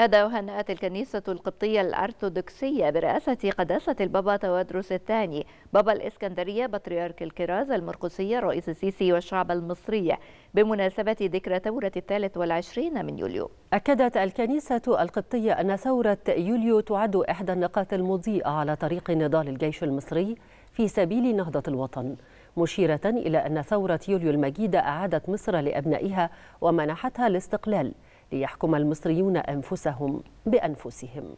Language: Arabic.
هذا وهنأت الكنيسة القبطية الأرثوذكسية برئاسة قداسة البابا توادرس الثاني بابا الإسكندرية بطريرك الكراز المرقسية رئيس السيسي والشعب المصري بمناسبة ذكرى ثورة الثالث والعشرين من يوليو أكدت الكنيسة القبطية أن ثورة يوليو تعد إحدى النقاط المضيئة على طريق نضال الجيش المصري في سبيل نهضة الوطن مشيرة إلى أن ثورة يوليو المجيدة أعادت مصر لأبنائها ومنحتها الاستقلال ليحكم المصريون أنفسهم بأنفسهم